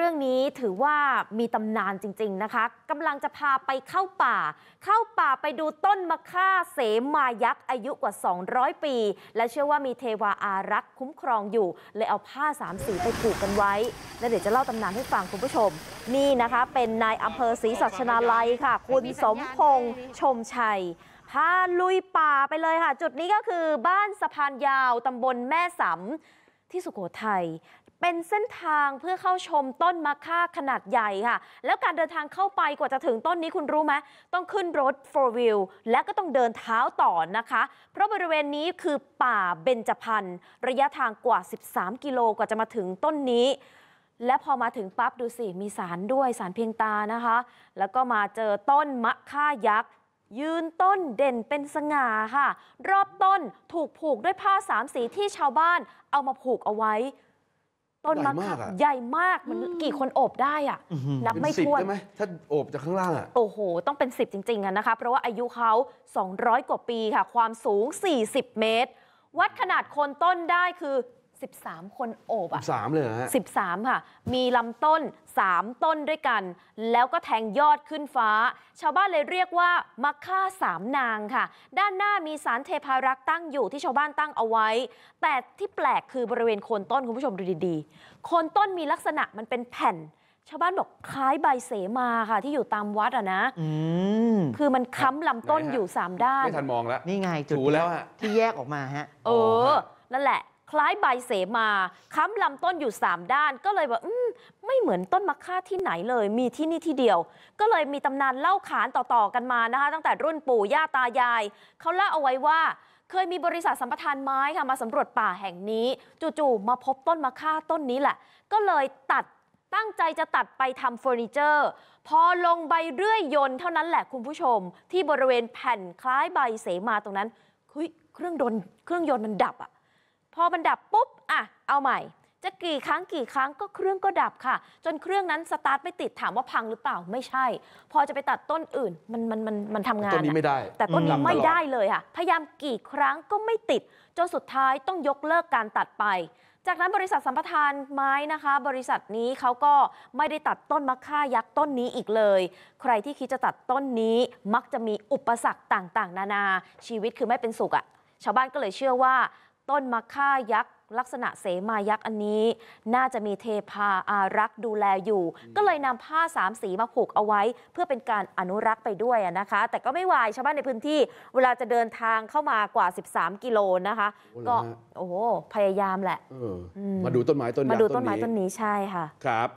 รื่องนี้ถือว่ามีตำนานจริงๆนะคะกำลังจะพาไปเข้าป่า เข้าป่าไปดูต้นมะค่าเสมายักษ์อายุกว่า 200 ปี และเชื่อว่ามีเทวาอารักษ์คุ้มครองอยู่เลยเอาผ้าสามสีไปผูกกันไว้ และเดี๋ยวจะเล่าตำนานให้ฟังคุณผู้ชม นี่นะคะเป็นนายอำเภอศรีสัชนาลัยค่ะ คุณสมพงษ์ชมชัยพาลุยป่าไปเลยค่ะ จุดนี้ก็คือบ้านสะพานยาวตำบลแม่สำที่สุโขทัยเป็นเส้นทางเพื่อเข้าชมต้นมะค่าขนาดใหญ่ค่ะ แล้วการเดินทางเข้าไปกว่าจะถึงต้นนี้คุณรู้ไหม ต้องขึ้นรถ four wheel และก็ต้องเดินเท้าต่อนะคะ เพราะบริเวณนี้คือป่าเบญจพรรณ ระยะทางกว่า 13 กิโลกว่าจะมาถึงต้นนี้ และพอมาถึงปั๊บดูสิมีสารด้วยสารเพียงตานะคะ แล้วก็มาเจอต้นมะค่ายักษ์ยืนต้นเด่นเป็นสง่าค่ะ รอบต้นถูกผูกด้วยผ้าสามสีที่ชาวบ้านเอามาผูกเอาไว้ต้นมะขามใหญ่มากมันกี่คนโอบได้อ่ะ นับไม่ถ้วนใช่ไหมถ้าโอบจากข้างล่างอ่ะโอ้โห ต้องเป็น 10 จริง ๆอะนะคะเพราะว่าอายุเขา 200 กว่าปีค่ะ ความสูง 40 เมตร วัดขนาดคนต้นได้คือ13 คนโอบอะสามเลยฮะสิฮะ13 ค่ะ มีลำต้น 3 ต้นด้วยกัน แล้วก็แทงยอดขึ้นฟ้า ชาวบ้านเลยเรียกว่ามักค่าสามนางค่ะ ด้านหน้ามีสารเทพารักษ์ตั้งอยู่ที่ชาวบ้านตั้งเอาไว้ แต่ที่แปลกคือบริเวณโคนต้น คุณผู้ชมดูดีๆโคนต้นมีลักษณะมันเป็นแผ่น ชาวบ้านบอกคล้ายใบเสมาค่ะ ที่อยู่ตามวัดอะนะคือมันค้ำลำต้นอยู่สามด้าน ไม่ทันมองแล้วนี่ไงจุดแล้วฮะที่แยกออกมาฮะเออนั่นแหละคล้ายใบเสมา ค้ำลำต้นอยู่ 3 ด้าน ก็เลยว่าไม่เหมือนต้นมะค่าที่ไหนเลย มีที่นี่ที่เดียว ก็เลยมีตำนานเล่าขานต่อ ๆ กันมานะคะตั้งแต่รุ่นปู่ย่าตายาย เขาเล่าเอาไว้ว่าเคยมีบริษัทสัมปทานไม้ค่ะมาสำรวจป่าแห่งนี้ จู่ๆมาพบต้นมะค่าต้นนี้แหละ ก็เลยตัดตั้งใจจะตัดไปทำเฟอร์นิเจอร์ พอลงใบเรื่อยยนต์เท่านั้นแหละคุณผู้ชมที่บริเวณแผ่นคล้ายใบเสมาตรงนั้นเฮ้ยเครื่องดนเครื่องยนต์มันดับอะพอมันดับปุ๊บ อ่ะ เอาใหม่ จะกี่ครั้งกี่ครั้งก็เครื่องก็ดับค่ะ จนเครื่องนั้นสตาร์ทไม่ติดถามว่าพังหรือเปล่าไม่ใช่ พอจะไปตัดต้นอื่น มันมันมันมันทำงานต้นนี้ไม่ได้ แต่ต้นนี้ไม่ได้เลยค่ะ พยายามกี่ครั้งก็ไม่ติดจนสุดท้ายต้องยกเลิกการตัดไป จากนั้นบริษัทสัมปทานไม้นะคะ บริษัทนี้เขาก็ไม่ได้ตัดต้นมะค่ายักษ์ต้นนี้อีกเลย ใครที่คิดจะตัดต้นนี้มักจะมีอุปสรรคต่าง ๆ นานาชีวิตคือไม่เป็นสุขอะชาวบ้านก็เลยเชื่อว่าต้นมะค่ายักษ์ ลักษณะเสมายักษ์อันนี้ น่าจะมีเทพาอารักษ์ดูแลอยู่ ก็เลยนำผ้าสามสีมาผูกเอาไว้ เพื่อเป็นการอนุรักษ์ไปด้วยนะคะ แต่ก็ไม่วายชาวบ้านในพื้นที่ เวลาจะเดินทางเข้ามากว่า 13 กิโลนะคะ ก็โอ้พยายามแหละมาดูต้นไม้ต้นมาดูต้นไม้ต้นนี้ใช่ค่ะครับ